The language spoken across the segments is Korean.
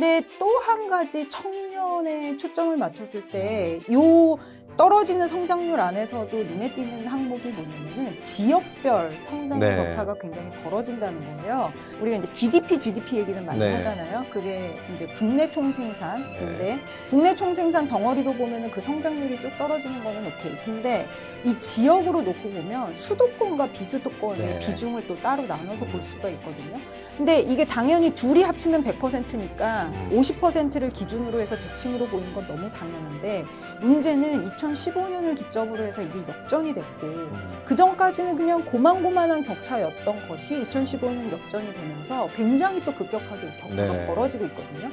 근데 또 한 가지 청년에 초점을 맞췄을 때요 음. 떨어지는 성장률 안에서도 눈에 띄는 항목이 뭐냐면은 지역별 성장률 네. 격차가 굉장히 벌어진다는 거예요. 우리가 이제 GDP, GDP 얘기는 많이 네. 하잖아요. 그게 이제 국내 총생산인데 네. 국내 총생산 덩어리로 보면은 그 성장률이 쭉 떨어지는 거는 오케이. 근데 이 지역으로 놓고 보면 수도권과 비수도권의 네. 비중을 또 따로 나눠서 볼 음. 수가 있거든요. 근데 이게 당연히 둘이 합치면 100%니까 50%를 음. 기준으로 해서 대칭으로 보는 건 너무 당연한데 문제는 2000 2015년을 기점으로 해서 이게 역전이 됐고 음. 그 전까지는 그냥 고만고만한 격차였던 것이 2015년 역전이 되면서 굉장히 또 급격하게 격차가 네. 벌어지고 있거든요.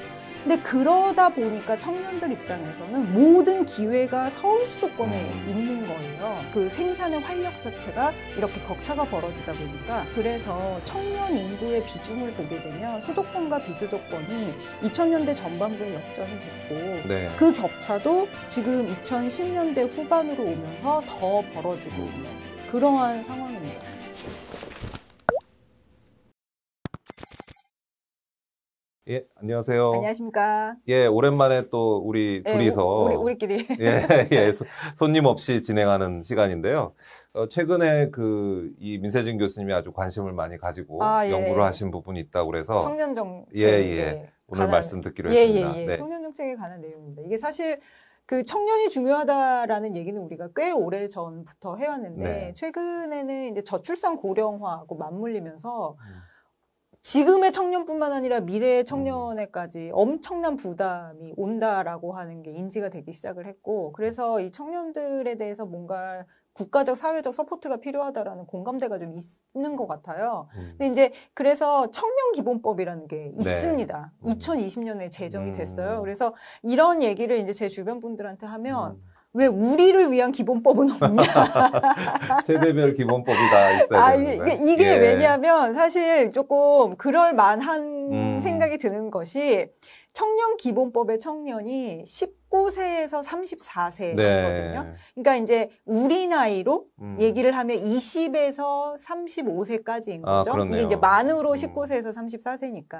근데 그러다 보니까 청년들 입장에서는 모든 기회가 서울 수도권에 음. 있는 거예요. 그 생산의 활력 자체가 이렇게 격차가 벌어지다 보니까 그래서 청년 인구의 비중을 보게 되면 수도권과 비수도권이 2000년대 전반부에 역전이 됐고 네. 그 격차도 지금 2010년대 후반으로 오면서 더 벌어지고 있는 그러한 상황입니다. 예, 안녕하세요. 안녕하십니까. 예, 오랜만에 또 우리 예, 둘이서 우리 우리끼리 예, 예, 소, 손님 없이 진행하는 시간인데요. 어, 최근에 그 이 민세진 교수님이 아주 관심을 많이 가지고 아, 예. 연구를 하신 부분이 있다고 그래서 청년 정책 예, 예. 오늘 관한, 말씀 듣기로 예, 예, 했습니다. 예, 예. 네. 청년 정책에 관한 내용입니다. 이게 사실 그 청년이 중요하다라는 얘기는 우리가 꽤 오래 전부터 해왔는데 네. 최근에는 이제 저출산 고령화하고 맞물리면서 음. 지금의 청년뿐만 아니라 미래의 음. 청년에까지 엄청난 부담이 온다라고 하는 게 인지가 되기 시작을 했고 그래서 이 청년들에 대해서 뭔가 국가적 사회적 서포트가 필요하다라는 공감대가 좀 있는 것 같아요. 음. 근데 이제 그래서 청년 기본법이라는 게 네. 있습니다. 네. 음. 2020년에 제정이 됐어요. 음. 그래서 이런 얘기를 이제 제 주변 분들한테 하면 음. 왜 우리를 위한 기본법은 없냐? 세대별 기본법이 다 있어야 아, 되는데. 이게, 이게 예. 왜냐하면 사실 조금 그럴 만한 음. 생각이 드는 것이 청년 기본법의 청년이 10 19세에서 34세거든요. 네. 그러니까 이제 우리 나이로 음. 얘기를 하면 20에서 35세까지인 아, 거죠. 아, 이게 이제 만으로 19세에서 음. 34세니까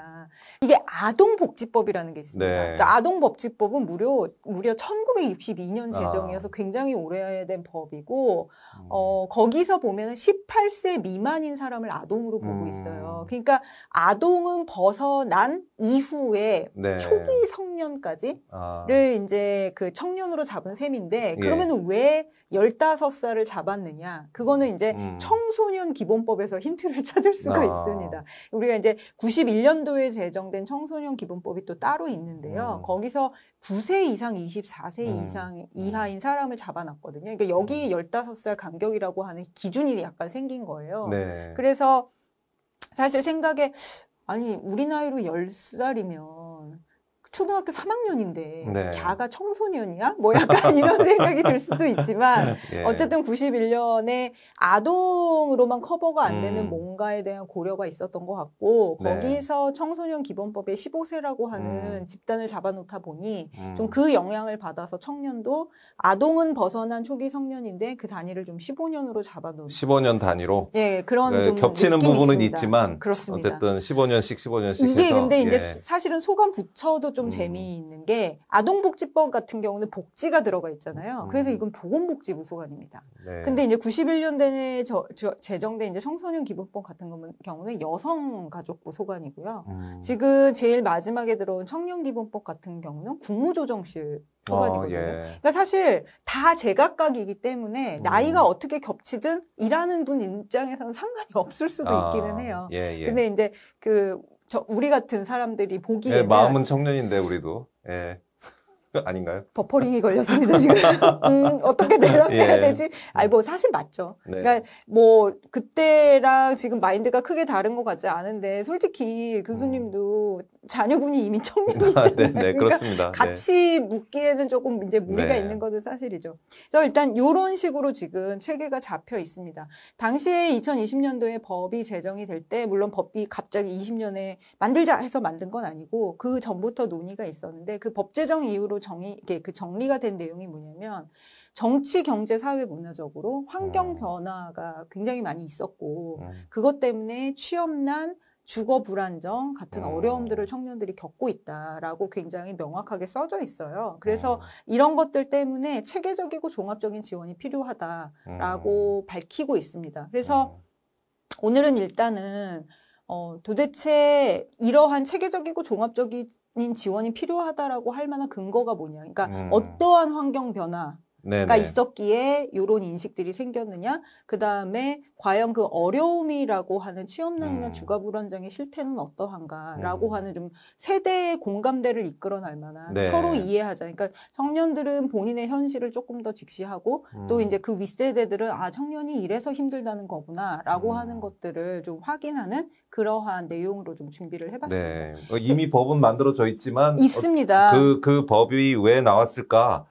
이게 아동복지법이라는 게 있습니다. 네. 그러니까 아동복지법은 무려 무려 1962년 아. 제정이어서 아. 굉장히 오래된 법이고 음. 어, 거기서 보면은 18세 미만인 사람을 아동으로 보고 음. 있어요. 그러니까 아동은 벗어난 이후에 네. 초기 성년까지를 아. 이제 그 청년으로 잡은 셈인데 예. 그러면 왜 열다섯 살을 잡았느냐? 그거는 이제 음. 청소년 기본법에서 힌트를 찾을 수가 아. 있습니다. 우리가 이제 91년도에 제정된 청소년 기본법이 또 따로 있는데요. 음. 거기서 9세 이상 24세 음. 이상 음. 이하인 사람을 잡아놨거든요. 그러니까 여기 음. 열다섯 살 간격이라고 하는 기준이 약간 생긴 거예요. 네. 그래서 사실 생각에 아니 우리 나이로 열살이면 초등학교 3학년인데 네. 갸가 청소년이야? 뭐 약간 이런 생각이 들 수도 있지만 예. 어쨌든 91년에 아동으로만 커버가 안 되는 음. 뭔가에 대한 고려가 있었던 것 같고 거기서 네. 청소년 기본법에 15세라고 하는 음. 집단을 잡아놓다 보니 음. 좀그 영향을 받아서 청년도 아동은 벗어난 초기 성년인데 그 단위를 좀 15년으로 잡아놓은 15년 단위로 예 그런 네, 좀 겹치는 부분은 있습니다. 있지만 그렇습니다. 어쨌든 15년씩 15년씩 이게 해서, 근데 이제 예. 사실은 소감 부처도 좀좀 음. 재미있는 게 아동복지법 같은 경우는 복지가 들어가 있잖아요. 그래서 음. 이건 보건복지부소관입니다. 네. 근데 이제 91년대에 저, 저, 제정된 이제 청소년 기본법 같은 경우는 여성가족부소관이고요. 음. 지금 제일 마지막에 들어온 청년 기본법 같은 경우는 국무조정실 소관이거든요. 어, 예. 그러니까 사실 다 제각각이기 때문에 음. 나이가 어떻게 겹치든 일하는 분 입장에서는 상관이 없을 수도 아, 있기는 해요. 예, 예. 근데 이제 그저 우리 같은 사람들이 예, 보기에는 예, 마음은 청년인데 우리도 예. 아닌가요? 버퍼링이 걸렸습니다 지금. 음, 어떻게 대답해야 예. 되지? 아니 뭐 사실 맞죠. 네. 그러니까 뭐 그때랑 지금 마인드가 크게 다른 것 같지 않은데 솔직히 교수님도 음. 자녀분이 이미 청년이잖아요. 아, 네, 네, 그러니까 그렇습니다. 네. 같이 묶기에는 조금 이제 무리가 네. 있는 것은 사실이죠. 그래서 일단 이런 식으로 지금 체계가 잡혀 있습니다. 당시에 2020년도에 법이 제정이 될 때 물론 법이 갑자기 20년에 만들자 해서 만든 건 아니고 그 전부터 논의가 있었는데 그 법 제정 이후로 정의 그 정리가 된 내용이 뭐냐면 정치, 경제, 사회, 문화적으로 환경 어. 변화가 굉장히 많이 있었고 음. 그것 때문에 취업난 주거 불안정 같은 어. 어려움들을 청년들이 겪고 있다라고 굉장히 명확하게 써져 있어요. 그래서 어. 이런 것들 때문에 체계적이고 종합적인 지원이 필요하다라고 어. 밝히고 있습니다. 그래서 음. 오늘은 일단은 어, 도대체 이러한 체계적이고 종합적인 지원이 필요하다라고 할 만한 근거가 뭐냐. 그러니까 음. 어떠한 환경 변화, 가 있었기에 이런 인식들이 생겼느냐. 그 다음에 과연 그 어려움이라고 하는 취업난이나 음. 주거 불안정의 실태는 어떠한가라고 음. 하는 좀 세대의 공감대를 이끌어날 만한 네. 서로 이해하자. 그러니까 청년들은 본인의 현실을 조금 더 직시하고 음. 또 이제 그 윗세대들은 아 청년이 이래서 힘들다는 거구나라고 음. 하는 것들을 좀 확인하는 그러한 내용으로 좀 준비를 해봤습니다. 네. 어, 이미 법은 만들어져 있지만 어, 있습니다. 그그 그 법이 왜 나왔을까?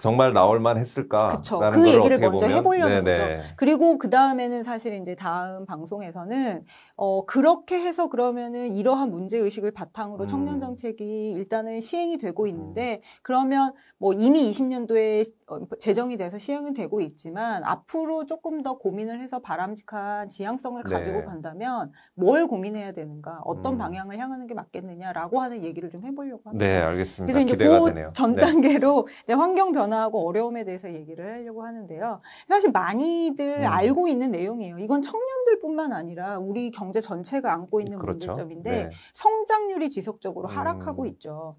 정말 나올만 했을까? 그쵸. 그 얘기를 먼저 보면? 해보려는 네네. 거죠. 그리고 그 다음에는 사실 이제 다음 방송에서는 어 그렇게 해서 그러면은 이러한 문제 의식을 바탕으로 음. 청년 정책이 일단은 시행이 되고 음. 있는데 음. 그러면 뭐 이미 20년도에 재정이 어, 돼서 시행은 되고 있지만 앞으로 조금 더 고민을 해서 바람직한 지향성을 네. 가지고 네. 간다면 뭘 고민해야 되는가, 어떤 음. 방향을 향하는 게 맞겠느냐라고 하는 얘기를 좀 해보려고 합니다. 네, 알겠습니다. 그래서 이제 기대가 그 되네요. 전 네. 단계로 네. 이제 환경 변화 변화하고 어려움에 대해서 얘기를 하려고 하는데요. 사실 많이들 음. 알고 있는 내용이에요. 이건 청년들뿐만 아니라 우리 경제 전체가 안고 있는 그렇죠. 문제점인데 네. 성장률이 지속적으로 음. 하락하고 있죠.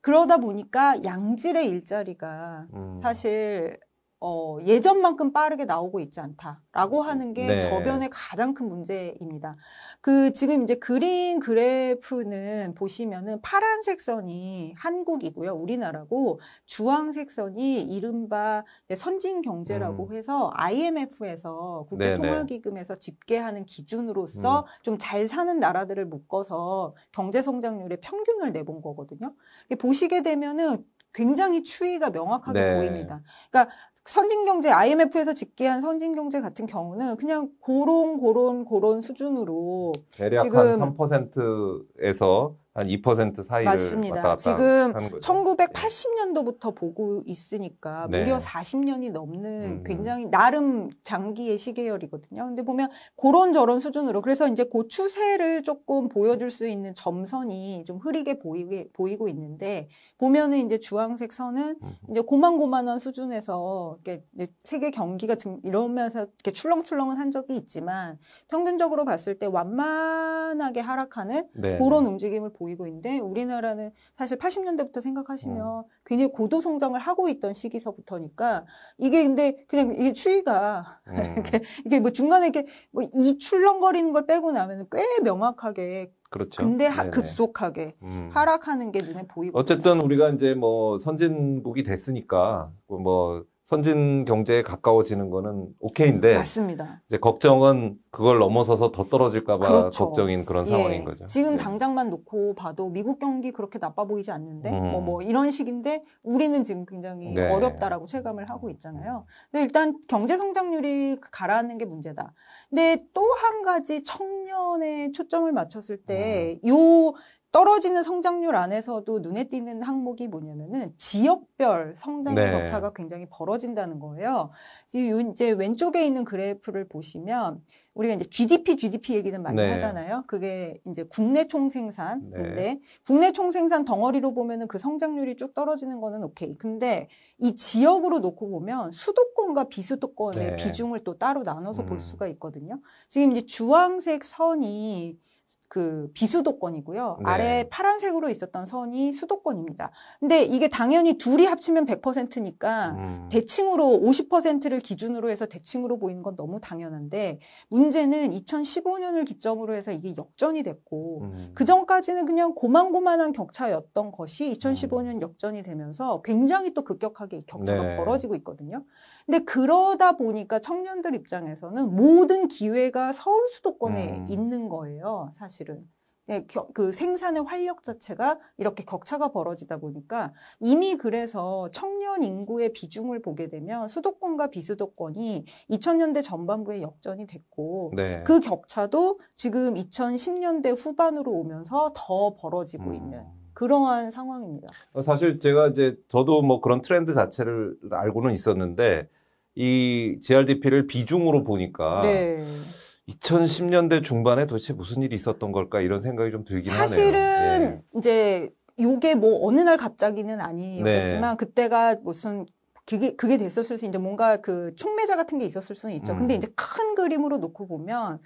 그러다 보니까 양질의 일자리가 음. 사실 어, 예전만큼 빠르게 나오고 있지 않다라고 음, 하는 게 네. 저변의 가장 큰 문제입니다. 그 지금 이제 그린 그래프는 보시면은 파란색 선이 한국이고요, 우리나라고 주황색 선이 이른바 선진 경제라고 음. 해서 IMF에서 국제통화기금에서 집계하는 기준으로서 음. 좀잘 사는 나라들을 묶어서 경제 성장률의 평균을 내본 거거든요. 보시게 되면은 굉장히 추이가 명확하게 네. 보입니다. 그러니까 선진경제 IMF에서 집계한 선진경제 같은 경우는 그냥 고런 고런 고런 수준으로 대략 지금 한 3%에서 한2% 사이를 맞습니다. 왔다 갔다 지금 하는 거죠. 1980년도부터 보고 있으니까 네. 무려 40년이 넘는 음, 음. 굉장히 나름 장기의 시계열이거든요. 근데 보면 그런 저런 수준으로 그래서 이제 그 추세를 조금 보여줄 수 있는 점선이 좀 흐리게 보이게 보이고 있는데 보면은 이제 주황색 선은 음. 이제 고만고만한 수준에서 이렇게 세계 경기가 좀 이러면서 이렇게 출렁출렁은 한 적이 있지만 평균적으로 봤을 때 완만하게 하락하는 네. 그런 움직임을 보이. 보이고 있는데 우리나라는 사실 80년대부터 생각하시면 어. 굉장히 고도 성장을 하고 있던 시기서부터니까 이게 근데 그냥 이게 추위가 어. 이렇게 이게 뭐 중간에 이렇게 뭐 이 출렁거리는 걸 빼고 나면 꽤 명확하게 그렇죠. 근데 하, 급속하게 음. 하락하는 게 눈에 보이고 어쨌든 우리가 이제 뭐 선진국이 됐으니까 뭐 선진 경제에 가까워지는 거는 오케이인데 맞습니다. 이제 걱정은 그걸 넘어서서 더 떨어질까 봐 그렇죠. 걱정인 그런 예. 상황인 거죠. 지금 예. 당장만 놓고 봐도 미국 경기 그렇게 나빠 보이지 않는데 음. 뭐, 뭐, 음. 이런 식인데 우리는 지금 굉장히 네. 어렵다라고 체감을 하고 있잖아요. 근데 일단 경제 성장률이 가라앉는 게 문제다. 근데 또 한 가지 청년에 초점을 맞췄을 때요 음. 떨어지는 성장률 안에서도 눈에 띄는 항목이 뭐냐면은 지역별 성장률 네. 격차가 굉장히 벌어진다는 거예요. 이제 왼쪽에 있는 그래프를 보시면 우리가 이제 GDP, GDP 얘기는 많이 네. 하잖아요. 그게 이제 국내 총생산. 네. 인데 네. 국내 총생산 덩어리로 보면은 그 성장률이 쭉 떨어지는 거는 오케이. 근데 이 지역으로 놓고 보면 수도권과 비수도권의 네. 비중을 또 따로 나눠서 음. 볼 수가 있거든요. 지금 이제 주황색 선이 그 비수도권이고요. 네. 아래 파란색으로 있었던 선이 수도권입니다. 근데 이게 당연히 둘이 합치면 100%니까 음. 대칭으로 50%를 기준으로 해서 대칭으로 보이는 건 너무 당연한데 문제는 2015년을 기점으로 해서 이게 역전이 됐고 음. 그 전까지는 그냥 고만고만한 격차였던 것이 2015년 음. 역전이 되면서 굉장히 또 급격하게 격차가 네. 벌어지고 있거든요. 근데 그러다 보니까 청년들 입장에서는 모든 기회가 서울 수도권에 음. 있는 거예요, 사실. 사실은. 네, 그 생산의 활력 자체가 이렇게 격차가 벌어지다 보니까 이미 그래서 청년 인구의 비중을 보게 되면 수도권과 비수도권이 2000년대 전반부에 역전이 됐고 네. 그 격차도 지금 2010년대 후반으로 오면서 더 벌어지고 음. 있는 그러한 상황입니다. 어, 사실 제가 이제 저도 뭐 그런 트렌드 자체를 알고는 있었는데 이 GRDP를 비중으로 보니까 네. 2010년대 중반에 도대체 무슨 일이 있었던 걸까 이런 생각이 좀 들긴 사실은 하네요. 사실은 예. 이제 요게 뭐 어느 날 갑자기는 아니었지만 네. 그때가 무슨 그게, 그게 됐었을 수 이제 뭔가 그 촉매자 같은 게 있었을 수는 있죠. 음. 근데 이제 큰 그림으로 놓고 보면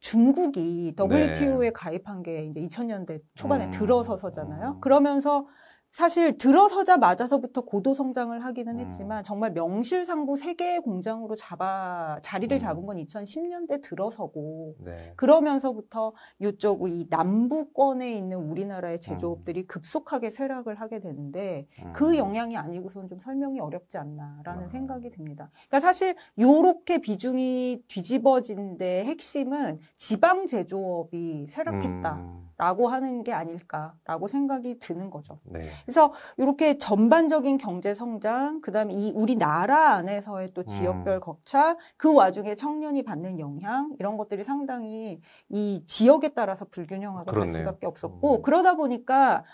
중국이 WTO에 네. 가입한 게 이제 2000년대 초반에 음. 들어서서잖아요. 음. 그러면서 사실 들어서자 맞아서부터 고도 성장을 하기는 음. 했지만 정말 명실상부 세계의 공장으로 잡아 자리를 음. 잡은 건 2010년대 들어서고 네. 그러면서부터 이쪽 이 남부권에 있는 우리나라의 음. 제조업들이 급속하게 쇠락을 하게 되는데 그 영향이 아니고선 좀 설명이 어렵지 않나라는 아. 생각이 듭니다. 그러니까 사실 요렇게 비중이 뒤집어진데 핵심은 지방 제조업이 쇠락했다. 라고 하는 게 아닐까라고 생각이 드는 거죠. 네. 그래서 이렇게 전반적인 경제 성장, 그 다음에 이 우리나라 안에서의 또 지역별 음. 격차, 그 와중에 청년이 받는 영향, 이런 것들이 상당히 이 지역에 따라서 불균형하가그될 수밖에 없었고, 음. 그러다 보니까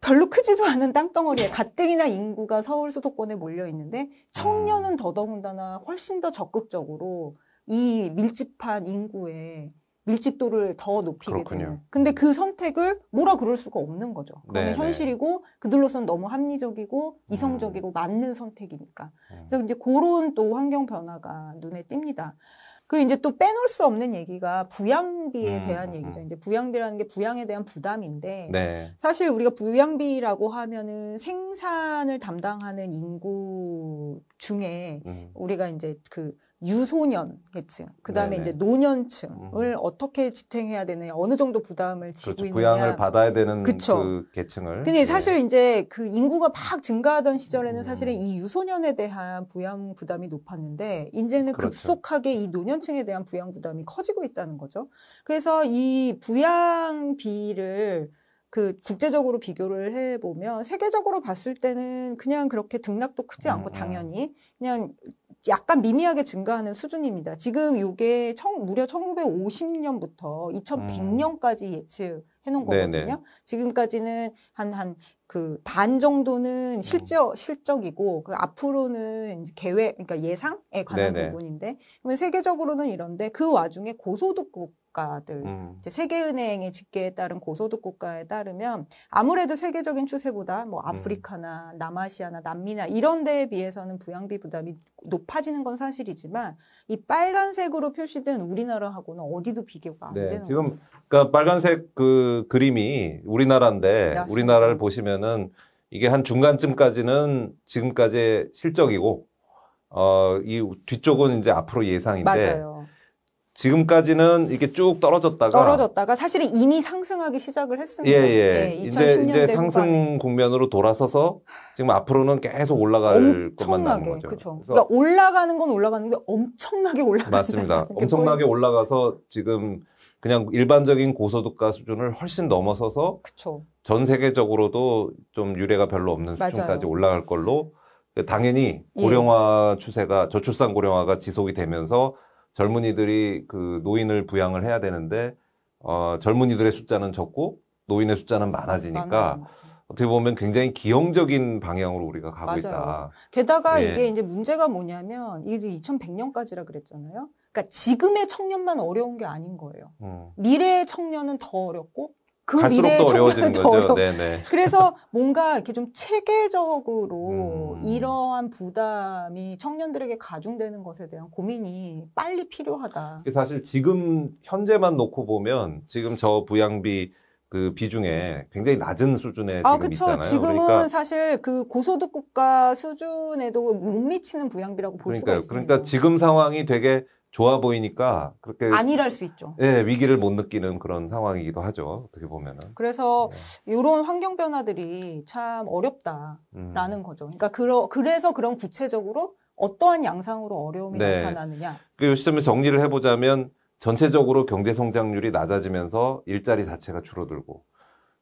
별로 크지도 않은 땅덩어리에 가뜩이나 인구가 서울 수도권에 몰려 있는데 청년은 음. 더더군다나 훨씬 더 적극적으로 이 밀집한 인구에 밀집도를 더 높이게 그렇군요. 되는. 근데 그 선택을 뭐라 그럴 수가 없는 거죠. 그건 네, 네. 현실이고 그들로선 너무 합리적이고 음. 이성적이고 음. 맞는 선택이니까. 음. 그래서 이제 그런 또 환경 변화가 눈에 띕니다. 그 이제 또 빼놓을 수 없는 얘기가 부양비에 음, 대한 음, 얘기죠. 이제 부양비라는 게 부양에 대한 부담인데 네. 사실 우리가 부양비라고 하면은 생산을 담당하는 인구 중에 음. 우리가 이제 그 유소년 계층, 그 다음에 이제 노년층을 음. 어떻게 지탱해야 되느냐, 어느 정도 부담을 그렇죠. 지고 그렇죠. 있느냐. 부양을 받아야 되는 그쵸. 그 계층을. 근데 네. 사실 이제 그 인구가 막 증가하던 시절에는 음. 사실은 이 유소년에 대한 부양 부담이 높았는데, 이제는 그렇죠. 급속하게 이 노년층에 대한 부양 부담이 커지고 있다는 거죠. 그래서 이 부양비를 그 국제적으로 비교를 해보면 세계적으로 봤을 때는 그냥 그렇게 등락도 크지 않고 음, 음. 당연히 그냥 약간 미미하게 증가하는 수준입니다. 지금 요게 무려 1950년부터 2100년까지 예측해 놓은 음. 거거든요. 네네. 지금까지는 한 한 그 반 정도는 실적 음. 실적이고 그 앞으로는 계획 그러니까 예상에 관한 네네. 부분인데 그러면 세계적으로는 이런데 그 와중에 고소득국 국가들, 음. 세계은행의 집계에 따른 고소득 국가에 따르면 아무래도 세계적인 추세보다 뭐 음. 아프리카나 남아시아나 남미나 이런 데에 비해서는 부양비 부담이 높아지는 건 사실이지만 이 빨간색으로 표시된 우리나라하고는 어디도 비교가 안 네, 되는 지금 그러니까 빨간색 그 그림이 우리나라인데 맞습니다. 우리나라를 보시면은 이게 한 중간쯤까지는 지금까지의 실적이고 어 이 뒤쪽은 이제 앞으로 예상인데 맞아요. 지금까지는 이렇게 쭉 떨어졌다가 떨어졌다가 사실은 이미 상승하기 시작을 했습니다. 예, 예. 예 이제 이제 상승 국면으로 돌아서서 지금 앞으로는 계속 올라갈 엄청나게, 것만 남은 거죠. 그러니까 올라가는 건 올라가는데 엄청나게 올라가 맞습니다. 엄청나게 보여. 올라가서 지금 그냥 일반적인 고소득가 수준을 훨씬 넘어서서 그쵸. 전 세계적으로도 좀 유례가 별로 없는 맞아요. 수준까지 올라갈 걸로 당연히 예. 고령화 예. 추세가 저출산 고령화가 지속이 되면서 젊은이들이 그 노인을 부양을 해야 되는데 어, 젊은이들의 숫자는 적고 노인의 숫자는 많아지니까 많아지니까. 어떻게 보면 굉장히 기형적인 방향으로 우리가 가고 맞아요. 있다. 게다가 예. 이게 이제 문제가 뭐냐면 이게 2100년까지라 그랬잖아요. 그러니까 지금의 청년만 어려운 게 아닌 거예요. 음. 미래의 청년은 더 어렵고 그 미래에 더 어려워지는 더 거죠. 네네. 그래서 뭔가 이렇게 좀 체계적으로 음. 이러한 부담이 청년들에게 가중되는 것에 대한 고민이 빨리 필요하다. 사실 지금 현재만 놓고 보면 지금 저 부양비 그 비중에 굉장히 낮은 수준에 아, 지금 그쵸. 있잖아요. 지금은 그러니까 사실 그 고소득 국가 수준에도 못 미치는 부양비라고 볼 그러니까요. 수가 그러니까 있어요. 그러니까 지금 상황이 되게 좋아 보이니까 그렇게 안일할 수 있죠. 예, 위기를 못 느끼는 그런 상황이기도 하죠. 어떻게 보면은. 그래서 네. 이런 환경 변화들이 참 어렵다라는 음. 거죠. 그러니까 그러, 그래서 그런 구체적으로 어떠한 양상으로 어려움이 네. 나타나느냐. 그 시점에 정리를 해보자면 전체적으로 경제 성장률이 낮아지면서 일자리 자체가 줄어들고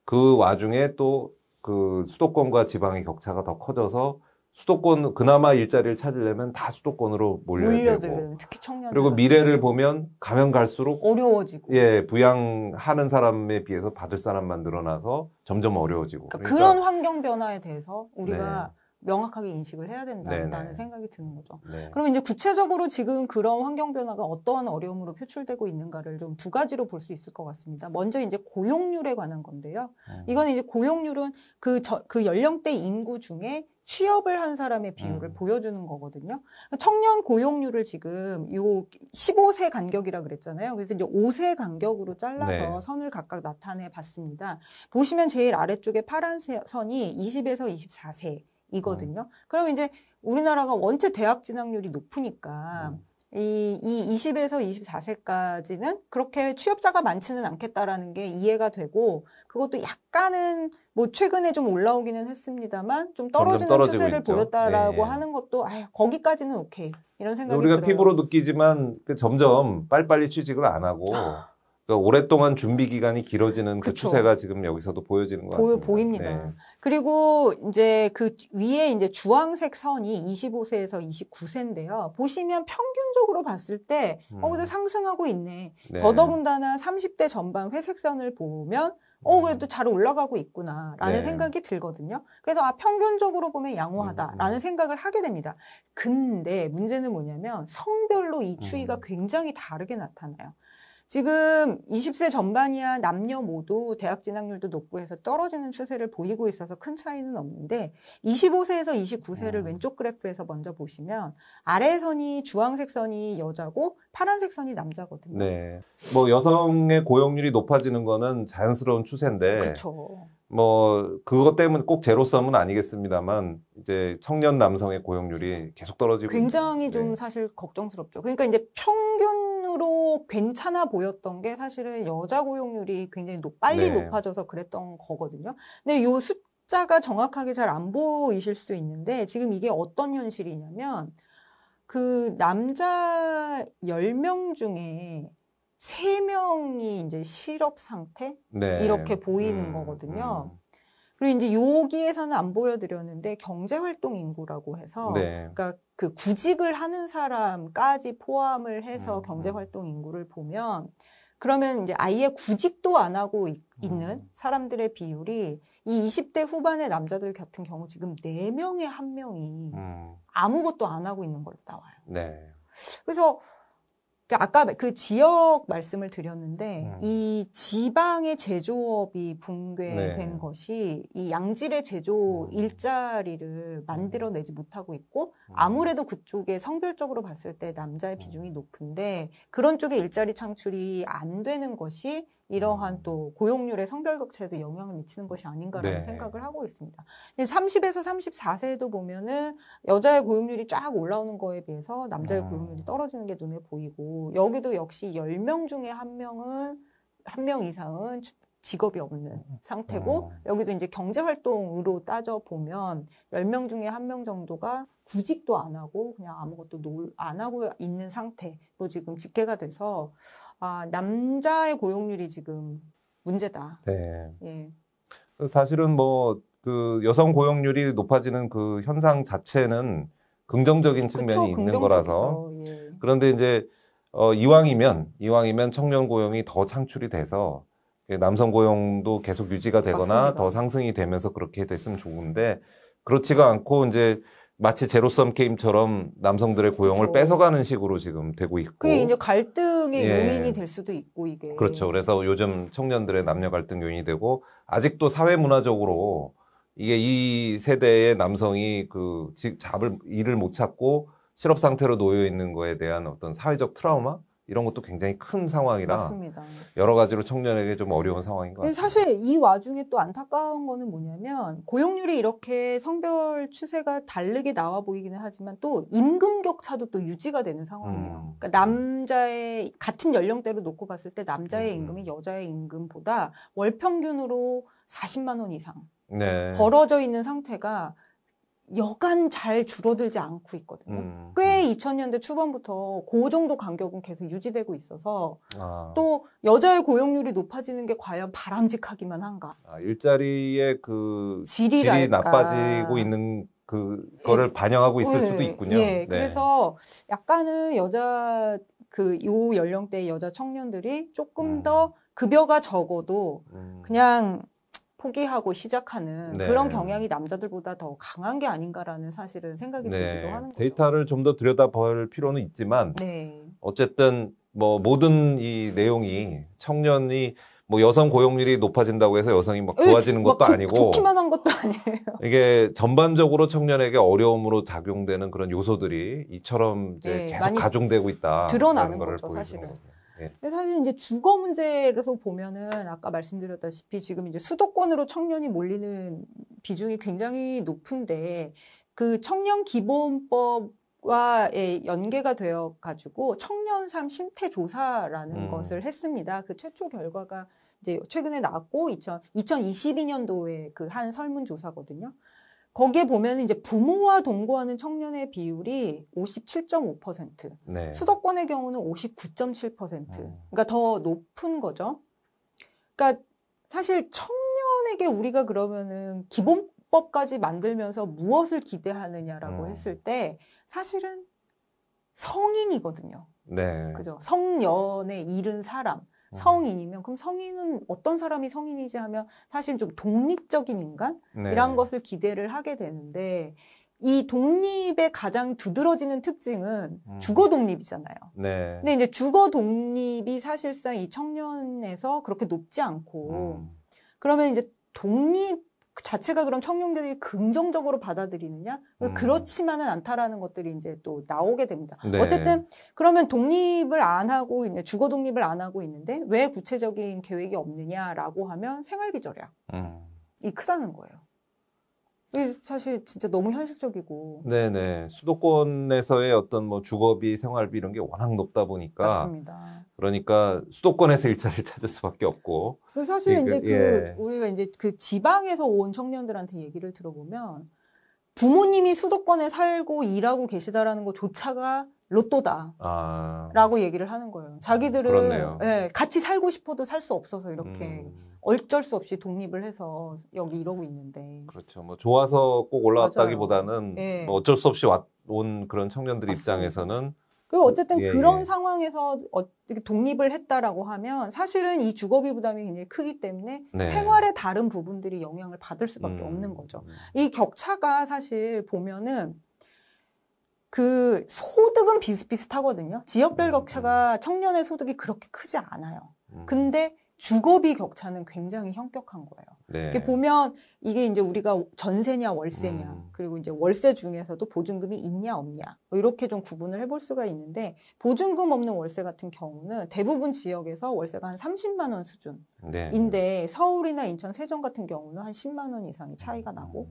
그 와중에 또 그 수도권과 지방의 격차가 더 커져서 수도권 그나마 일자리를 찾으려면 다 수도권으로 몰려야 되고 특히 청년 그리고 미래를 보면 가면 갈수록 어려워지고 예 부양하는 사람에 비해서 받을 사람만 늘어나서 점점 어려워지고 그러니까 그러니까 그런 환경 변화에 대해서 우리가 네. 명확하게 인식을 해야 된다는 네네. 생각이 드는 거죠. 네. 그러면 이제 구체적으로 지금 그런 환경 변화가 어떠한 어려움으로 표출되고 있는가를 좀 두 가지로 볼 수 있을 것 같습니다. 먼저 이제 고용률에 관한 건데요. 음. 이건 이제 고용률은 그, 저, 그 연령대 인구 중에 취업을 한 사람의 비율을 음. 보여주는 거거든요. 청년 고용률을 지금 요 15세 간격이라 그랬잖아요. 그래서 이제 5세 간격으로 잘라서 네. 선을 각각 나타내 봤습니다. 보시면 제일 아래쪽에 파란 선이 20에서 24세 이거든요. 음. 그럼 이제 우리나라가 원체 대학 진학률이 높으니까 음. 이, 이 20에서 24세까지는 그렇게 취업자가 많지는 않겠다라는 게 이해가 되고 그것도 약간은 뭐 최근에 좀 올라오기는 했습니다만 좀 떨어지는 추세를 있죠. 보였다라고 네. 하는 것도 아 거기까지는 오케이 이런 생각이 우리가 들어요. 피부로 느끼지만 그 점점 빨리빨리 취직을 안 하고 아, 그러니까 오랫동안 준비 기간이 길어지는 그그 추세가 지금 여기서도 보여지는 것 같습니다. 보, 입니다 네. 그리고 이제 그 위에 이제 주황색 선이 25세에서 29세인데요. 보시면 평균적으로 봤을 때, 어, 음. 어, 그래도 상승하고 있네. 네. 더더군다나 30대 전반 회색선을 보면 어, 음. 그래도 잘 올라가고 있구나, 라는 네. 생각이 들거든요. 그래서, 아, 평균적으로 보면 양호하다, 음, 음. 라는 음. 생각을 하게 됩니다. 근데 문제는 뭐냐면, 성별로 이 추이가 음. 굉장히 다르게 나타나요. 지금 20세 전반이야 남녀 모두 대학 진학률도 높고 해서 떨어지는 추세를 보이고 있어서 큰 차이는 없는데 25세에서 29세를 음. 왼쪽 그래프에서 먼저 보시면 아래 선이 주황색 선이 여자고 파란색 선이 남자거든요. 네. 뭐 여성의 고용률이 높아지는 거는 자연스러운 추세인데 그쵸. 뭐 그것 때문에 꼭 제로섬은 아니겠습니다만 이제 청년 남성의 고용률이 계속 떨어지고 굉장히 있는데. 좀 네. 사실 걱정스럽죠. 그러니까 이제 평균으로 괜찮아 보였던 게 사실은 여자 고용률이 굉장히 높, 빨리 네. 높아져서 그랬던 거거든요. 근데 요 숫자가 정확하게 잘 안 보이실 수 있는데 지금 이게 어떤 현실이냐면 그 남자 1 0명 중에 세 명이 이제 실업 상태 네. 이렇게 보이는 음, 거거든요. 음. 그리고 이제 여기에서는 안 보여드렸는데 경제활동 인구라고 해서 네. 그러니까 그 구직을 하는 사람까지 포함을 해서 음, 음. 경제활동 인구를 보면 그러면 이제 아예 구직도 안 하고 있, 는 음. 사람들의 비율이 이 20대 후반의 남자들 같은 경우 지금 4명에 1명이 음. 아무것도 안 하고 있는 걸로 나와요. 네. 그래서 그러니까 아까 그 지역 말씀을 드렸는데 음. 이 지방의 제조업이 붕괴된 네. 것이 이 양질의 제조 음. 일자리를 만들어내지 음. 못하고 있고 음. 아무래도 그쪽에 성별적으로 봤을 때 남자의 비중이 높은데 그런 쪽에 일자리 창출이 안 되는 것이 이러한 또 고용률의 성별격차에도 영향을 미치는 것이 아닌가라는 네. 생각을 하고 있습니다. 30에서 34세에도 보면은 여자의 고용률이 쫙 올라오는 거에 비해서 남자의 음. 고용률이 떨어지는 게 눈에 보이고 여기도 역시 10명 중에 한 명은 한 명 이상은 직업이 없는 상태고 음. 여기도 이제 경제 활동으로 따져 보면 10명 중에 한 명 정도가 구직도 안 하고 그냥 아무것도 안 하고 있는 상태로 지금 집계가 돼서 아, 남자의 고용률이 지금 문제다. 네. 예. 사실은 뭐 그 여성 고용률이 높아지는 그 현상 자체는 긍정적인 측면이 그쵸, 있는 거라서 예. 그런데 이제 어, 이왕이면 이왕이면 청년 고용이 더 창출이 돼서 남성 고용도 계속 유지가 되거나 맞습니다. 더 상승이 되면서 그렇게 됐으면 좋은데 그렇지가 않고 이제 마치 제로섬 게임처럼 남성들의 고용을 그렇죠. 뺏어가는 식으로 지금 되고 있고. 그게 이제 갈등의 예. 요인이 될 수도 있고, 이게. 그렇죠. 그래서 요즘 청년들의 남녀 갈등 요인이 되고, 아직도 사회 문화적으로 이게 이 세대의 남성이 그 잡을, 일을 못 찾고 실업 상태로 놓여 있는 거에 대한 어떤 사회적 트라우마? 이런 것도 굉장히 큰 상황이라 맞습니다. 여러 가지로 청년에게 좀 어려운 상황인 것 같아요. 사실 이 와중에 또 안타까운 거는 뭐냐면 고용률이 이렇게 성별 추세가 다르게 나와 보이기는 하지만 또 임금 격차도 또 유지가 되는 상황이에요. 음. 그러니까 남자의 같은 연령대로 놓고 봤을 때 남자의 음. 임금이 여자의 임금보다 월 평균으로 40만 원 이상 네. 벌어져 있는 상태가 여간 잘 줄어들지 않고 있거든요. 음, 음. 꽤 2000년대 초반부터 그 정도 간격은 계속 유지되고 있어서 아. 또 여자의 고용률이 높아지는 게 과연 바람직하기만 한가? 아, 일자리의 그 질이랄까. 질이 나빠지고 있는 그거를 예. 반영하고 있을 예. 수도 있군요. 예. 네. 그래서 약간은 여자 그 요 연령대의 여자 청년들이 조금 음. 더 급여가 적어도 음. 그냥 포기하고 시작하는 네. 그런 경향이 남자들보다 더 강한 게 아닌가라는 사실은 생각이 네. 들기도 하는 거죠. 데이터를 좀 더 들여다볼 필요는 있지만 네. 어쨌든 뭐 모든 이 내용이 청년이 뭐 여성 고용률이 높아진다고 해서 여성이 막 좋아지는 것도 막 좋, 아니고 좋기만 한 것도 아니에요. 이게 전반적으로 청년에게 어려움으로 작용되는 그런 요소들이 이처럼 이제 네, 계속 가중되고 있다. 드러나는 거죠, 사실은. 거죠. 네. 사실 이제 주거 문제에서 보면은 아까 말씀드렸다시피 지금 이제 수도권으로 청년이 몰리는 비중이 굉장히 높은데 그 청년 기본법 와의 연계가 되어 가지고 청년삶 심태 조사라는 음. 것을 했습니다. 그 최초 결과가 이제 최근에 나왔고 2000, 2022년도에 그 한 설문조사거든요. 거기에 보면 이제 부모와 동거하는 청년의 비율이 57.5%, 네. 수도권의 경우는 59.7%. 음. 그러니까 더 높은 거죠. 그러니까 사실 청년에게 우리가 그러면은 기본법까지 만들면서 무엇을 기대하느냐라고 음. 했을 때 사실은 성인이거든요. 네. 그죠. 성년에 이른 사람. 어. 성인이면 그럼 성인은 어떤 사람이 성인이지 하면 사실 좀 독립적인 인간이란 네. 것을 기대를 하게 되는데 이 독립의 가장 두드러지는 특징은 음. 주거 독립이잖아요. 네. 근데 이제 주거 독립이 사실상 이 청년에서 그렇게 높지 않고 음. 그러면 이제 독립 그 자체가 그럼 청년들이 긍정적으로 받아들이느냐? 음. 그렇지만은 않다라는 것들이 이제 또 나오게 됩니다. 네. 어쨌든 그러면 독립을 안 하고 있는 주거 독립을 안 하고 있는데 왜 구체적인 계획이 없느냐라고 하면 생활비 절약. 음. 이 크다는 거예요. 이게 사실 진짜 너무 현실적이고. 네네. 수도권에서의 어떤 뭐 주거비, 생활비 이런 게 워낙 높다 보니까. 맞습니다. 그러니까 수도권에서 일자리를 찾을 수밖에 없고. 그 사실 그러 이제 그, 그 예. 그 우리가 이제 그 지방에서 온 청년들한테 얘기를 들어보면 부모님이 수도권에 살고 일하고 계시다라는 것조차가 로또다. 아... 라고 얘기를 하는 거예요. 자기들은 아, 예, 같이 살고 싶어도 살 수 없어서 이렇게. 음... 어쩔 수 없이 독립을 해서 여기 이러고 있는데. 그렇죠. 뭐 좋아서 꼭 올라왔다기보다는 예. 뭐 어쩔 수 없이 왔, 온 그런 청년들 입장에서는 그 어쨌든 예, 그런 예. 상황에서 어떻게 독립을 했다라고 하면 사실은 이 주거비 부담이 굉장히 크기 때문에 네. 생활의 다른 부분들이 영향을 받을 수밖에 음. 없는 거죠. 음. 이 격차가 사실 보면은 그 소득은 비슷비슷하거든요. 지역별 음, 격차가 음. 청년의 소득이 그렇게 크지 않아요. 근데 주거비 격차는 굉장히 형격한 거예요. 네. 이게 보면 이게 이제 우리가 전세냐 월세냐 음. 그리고 이제 월세 중에서도 보증금이 있냐 없냐 뭐 이렇게 좀 구분을 해볼 수가 있는데 보증금 없는 월세 같은 경우는 대부분 지역에서 월세가 한 30만 원 수준인데 네. 서울이나 인천, 세종 같은 경우는 한 10만 원이상의 차이가 음. 나고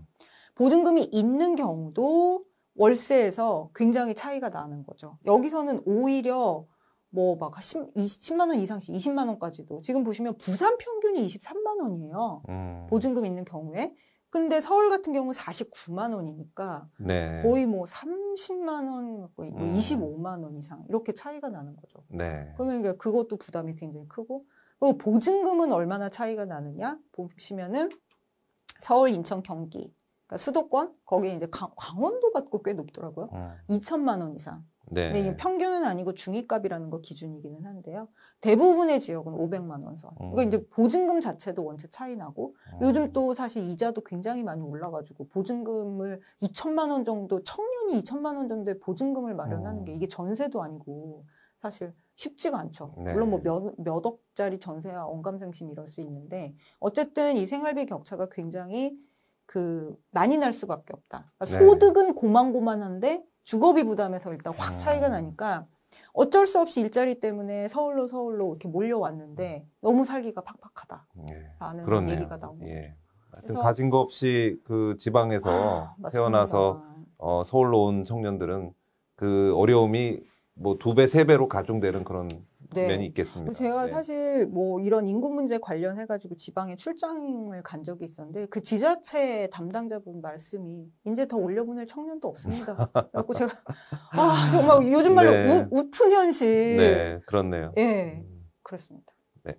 보증금이 있는 경우도 월세에서 굉장히 차이가 나는 거죠. 여기서는 오히려 뭐막 10만 원 이상씩 20만 원까지도 지금 보시면 부산 평균이 23만 원이에요. 음. 보증금 있는 경우에. 근데 서울 같은 경우 49만 원이니까 네. 거의 뭐 30만 원, 거의 뭐 음. 25만 원 이상 이렇게 차이가 나는 거죠. 네. 그러면 그것도 부담이 굉장히 크고 그리고 보증금은 얼마나 차이가 나느냐 보시면은 서울, 인천, 경기 그러니까 수도권 거기에 음. 이제 강, 원도 받고꽤 높더라고요. 음. 2천만 원 이상. 네. 근데 이게 평균은 아니고 중위값이라는 거 기준이기는 한데요. 대부분의 지역은 500만 원 선. 그러니까 음. 그러니까 이제 보증금 자체도 원체 차이 나고 음. 요즘 또 사실 이자도 굉장히 많이 올라가지고 보증금을 2천만 원 정도 청년이 2천만 원 정도의 보증금을 마련하는 음. 게 이게 전세도 아니고 사실 쉽지가 않죠. 네. 물론 뭐 몇 몇 억짜리 전세와 언감생심 이럴 수 있는데 어쨌든 이 생활비 격차가 굉장히 그 많이 날 수밖에 없다. 그러니까 네. 소득은 고만고만한데 주거비 부담에서 일단 확 차이가 음. 나니까 어쩔 수 없이 일자리 때문에 서울로 서울로 이렇게 몰려왔는데 너무 살기가 팍팍하다라는 예. 그런 얘기가 나온 거죠. 예. 하여튼 가진 거 없이 그 지방에서 아, 태어나서 어, 서울로 온 청년들은 그 어려움이 뭐 두 배, 세 배로 가중되는 그런 네. 면이 있겠습니다. 제가 네. 사실 뭐 이런 인구 문제 관련해 가지고 지방에 출장을 간 적이 있었는데 그 지자체 담당자분 말씀이 이제 더 올려보낼 청년도 없습니다. 그래고 제가 아 정말 요즘 말로 네. 우, 우픈 현실. 네, 그렇네요. 예, 네, 그렇습니다. 네.